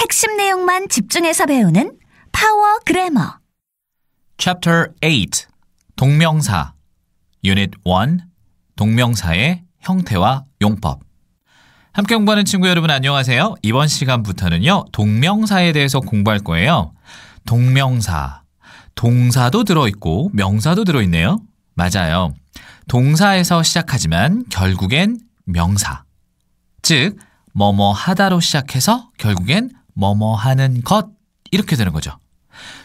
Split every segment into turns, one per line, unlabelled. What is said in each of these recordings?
핵심 내용만 집중해서 배우는 파워 그래머. Chapter 8 동명사 Unit 1 동명사의 형태와 용법 함께 공부하는 친구 여러분 안녕하세요. 이번 시간부터는요. 동명사에 대해서 공부할 거예요. 동명사. 동사도 들어있고 명사도 들어있네요. 맞아요. 동사에서 시작하지만 결국엔 명사. 즉, 뭐뭐 하다로 시작해서 결국엔 뭐뭐 하는 것 이렇게 되는 거죠.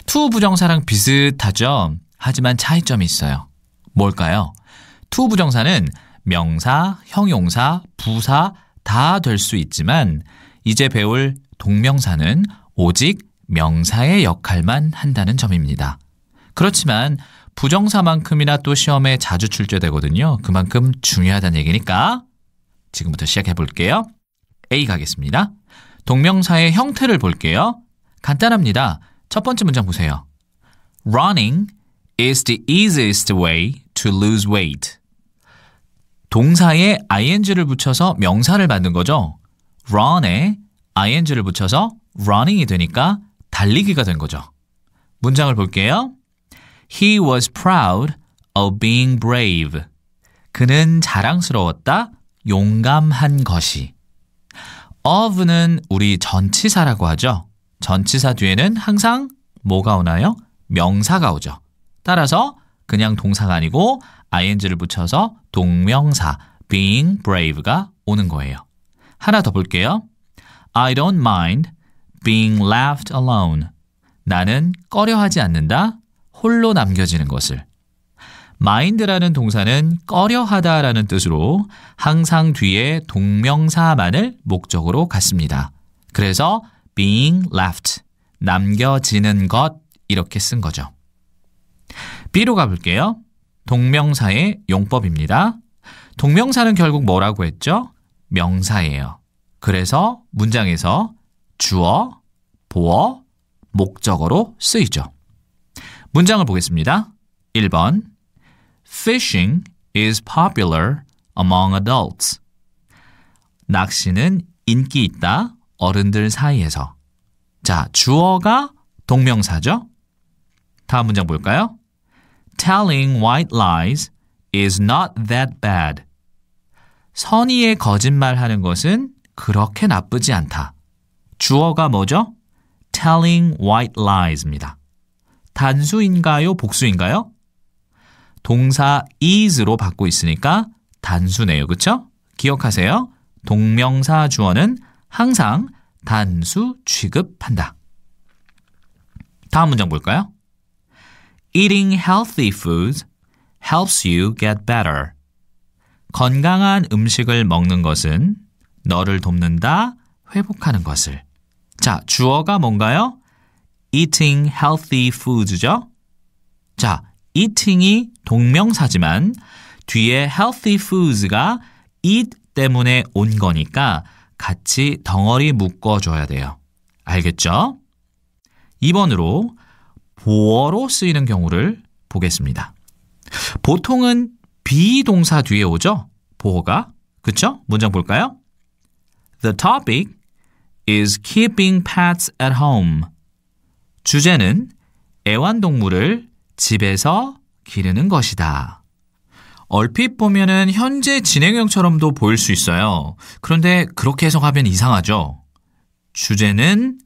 투 부정사랑 비슷하죠. 하지만 차이점이 있어요. 뭘까요? 투 부정사는 명사, 형용사, 부사 다 될 수 있지만 이제 배울 동명사는 오직 명사의 역할만 한다는 점입니다. 그렇지만 부정사만큼이나 또 시험에 자주 출제되거든요. 그만큼 중요하다는 얘기니까 지금부터 시작해 볼게요. A 가겠습니다. 동명사의 형태를 볼게요. 간단합니다. 첫 번째 문장 보세요. Running is the easiest way to lose weight. 동사에 ing를 붙여서 명사를 만든 거죠. run에 ing를 붙여서 running이 되니까 달리기가 된 거죠. 문장을 볼게요. He was proud of being brave. 그는 자랑스러웠다, 용감한 것이. of는 우리 전치사라고 하죠. 전치사 뒤에는 항상 뭐가 오나요? 명사가 오죠. 따라서 그냥 동사가 아니고 ing를 붙여서 동명사 being brave가 오는 거예요. 하나 더 볼게요. I don't mind being left alone. 나는 꺼려하지 않는다. 홀로 남겨지는 것을. 마인드라는 동사는 꺼려하다라는 뜻으로 항상 뒤에 동명사만을 목적으로 갔습니다. 그래서 being left, 남겨지는 것 이렇게 쓴 거죠. B로 가볼게요. 동명사의 용법입니다. 동명사는 결국 뭐라고 했죠? 명사예요. 그래서 문장에서 주어, 보어, 목적어로 쓰이죠. 문장을 보겠습니다. 1번 Fishing is popular among adults. 낚시는 인기 있다 어른들 사이에서. 자, 주어가 동명사죠? 다음 문장 볼까요? Telling white lies is not that bad. 선의의 거짓말 하는 것은 그렇게 나쁘지 않다. 주어가 뭐죠? telling white lies입니다. 단수인가요? 복수인가요? 동사 is로 받고 있으니까 단수네요. 그쵸? 기억하세요. 동명사 주어는 항상 단수 취급한다. 다음 문장 볼까요? Eating healthy foods helps you get better. 건강한 음식을 먹는 것은 너를 돕는다, 회복하는 것을. 자, 주어가 뭔가요? eating healthy foods죠? 자, eating이 동명사지만 뒤에 healthy foods가 eat 때문에 온 거니까 같이 덩어리 묶어줘야 돼요. 알겠죠? 2번으로 보어로 쓰이는 경우를 보겠습니다. 보통은 비동사 뒤에 오죠? 보어가. 그쵸? 문장 볼까요? The topic is keeping pets at home. 주제는 애완동물을 집에서 기르는 것이다. 얼핏 보면은 현재 진행형처럼도 보일 수 있어요. 그런데 그렇게 해석하면 이상하죠. 주제는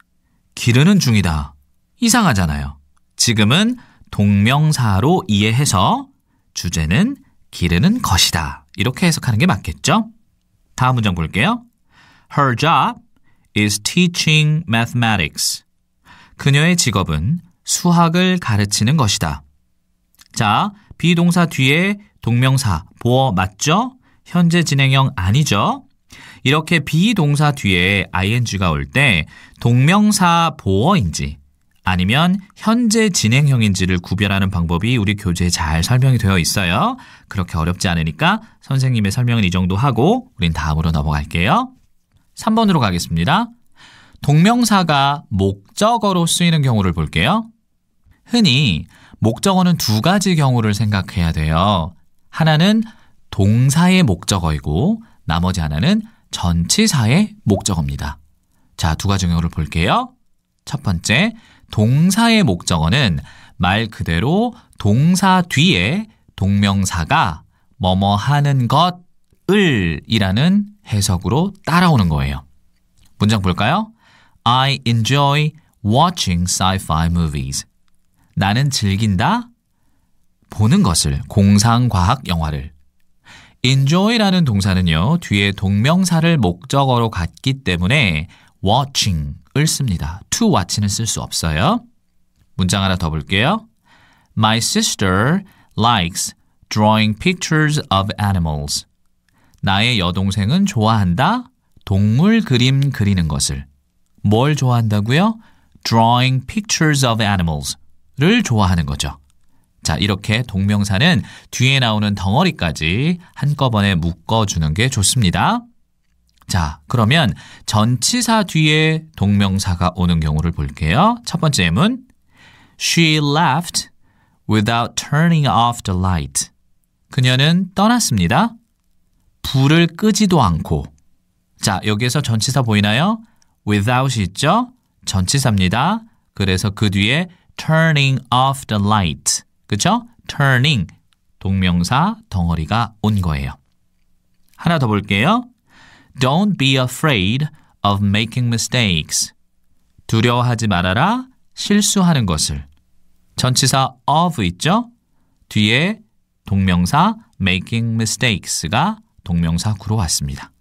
기르는 중이다. 이상하잖아요. 지금은 동명사로 이해해서 주제는 기르는 것이다. 이렇게 해석하는 게 맞겠죠? 다음 문장 볼게요. Her job is teaching mathematics. 그녀의 직업은 수학을 가르치는 것이다. 자, 비동사 뒤에 동명사 보어 맞죠? 현재 진행형 아니죠? 이렇게 비동사 뒤에 ing가 올 때 동명사 보어인지 아니면 현재 진행형인지를 구별하는 방법이 우리 교재에 잘 설명이 되어 있어요. 그렇게 어렵지 않으니까 선생님의 설명은 이 정도 하고 우린 다음으로 넘어갈게요. 3번으로 가겠습니다. 동명사가 목적어로 쓰이는 경우를 볼게요. 흔히 목적어는 두 가지 경우를 생각해야 돼요. 하나는 동사의 목적어이고 나머지 하나는 전치사의 목적어입니다. 자, 두 가지 경우를 볼게요. 첫 번째, 동사의 목적어는 말 그대로 동사 뒤에 동명사가 뭐뭐 하는 것을 이라는 해석으로 따라오는 거예요. 문장 볼까요? I enjoy watching sci-fi movies. 나는 즐긴다. 보는 것을 공상과학 영화를 enjoy라는 동사는요. 뒤에 동명사를 목적어로 갖기 때문에 watching을 씁니다. to watch는 쓸 수 없어요. 문장 하나 더 볼게요. My sister likes drawing pictures of animals. 나의 여동생은 좋아한다. 동물 그림 그리는 것을. 뭘 좋아한다고요? drawing pictures of animals. 를 좋아하는 거죠. 자, 이렇게 동명사는 뒤에 나오는 덩어리까지 한꺼번에 묶어주는 게 좋습니다. 자, 그러면 전치사 뒤에 동명사가 오는 경우를 볼게요. 첫 번째 예문. She left without turning off the light. 그녀는 떠났습니다. 불을 끄지도 않고. 자, 여기에서 전치사 보이나요? without이 있죠? 전치사입니다. 그래서 그 뒤에 turning off the light. 그쵸? turning. 동명사 덩어리가 온 거예요. 하나 더 볼게요. Don't be afraid of making mistakes. 두려워하지 말아라. 실수하는 것을. 전치사 of 있죠? 뒤에 동명사 making mistakes가 동명사구로 왔습니다.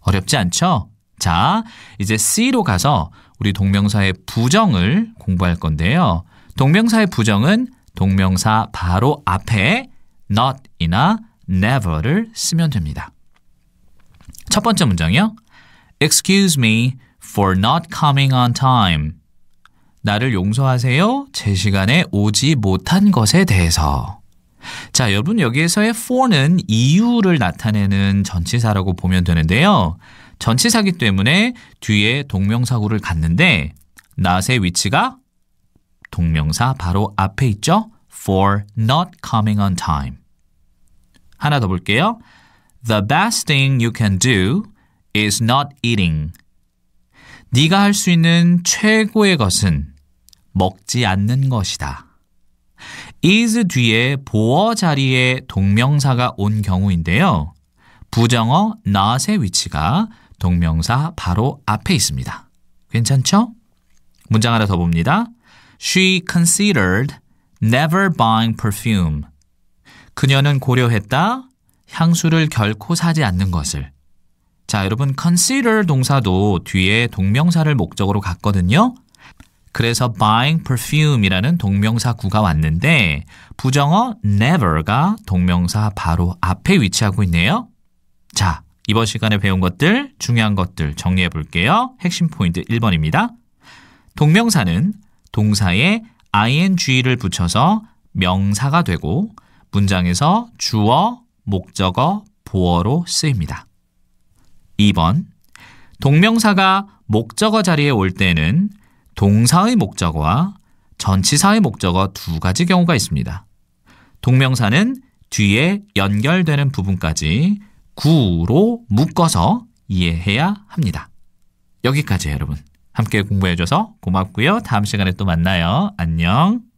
어렵지 않죠? 자, 이제 C로 가서 우리 동명사의 부정을 공부할 건데요. 동명사의 부정은 동명사 바로 앞에 not이나 never를 쓰면 됩니다. 첫 번째 문장이요. Excuse me for not coming on time. 나를 용서하세요. 제 시간에 오지 못한 것에 대해서. 자, 여러분 여기에서의 for는 이유를 나타내는 전치사라고 보면 되는데요. 전치사기 때문에 뒤에 동명사구를 갖는데 not의 위치가 동명사 바로 앞에 있죠? for not coming on time. 하나 더 볼게요. The best thing you can do is not eating. 네가 할 수 있는 최고의 것은 먹지 않는 것이다. is 뒤에 보어 자리에 동명사가 온 경우인데요. 부정어 not의 위치가 동명사 바로 앞에 있습니다. 괜찮죠? 문장 하나 더 봅니다. She considered never buying perfume. 그녀는 고려했다. 향수를 결코 사지 않는 것을. 자, 여러분 consider 동사도 뒤에 동명사를 목적으로 갔거든요. 그래서 buying perfume이라는 동명사구가 왔는데 부정어 never가 동명사 바로 앞에 위치하고 있네요. 자, 이번 시간에 배운 것들, 중요한 것들 정리해 볼게요. 핵심 포인트 1번입니다. 동명사는 동사에 ing를 붙여서 명사가 되고 문장에서 주어, 목적어, 보어로 쓰입니다. 2번 동명사가 목적어 자리에 올 때는 동사의 목적어와 전치사의 목적어 두 가지 경우가 있습니다. 동명사는 뒤에 연결되는 부분까지 구로 묶어서 이해해야 합니다. 여기까지 여러분. 함께 공부해줘서 고맙고요. 다음 시간에 또 만나요. 안녕.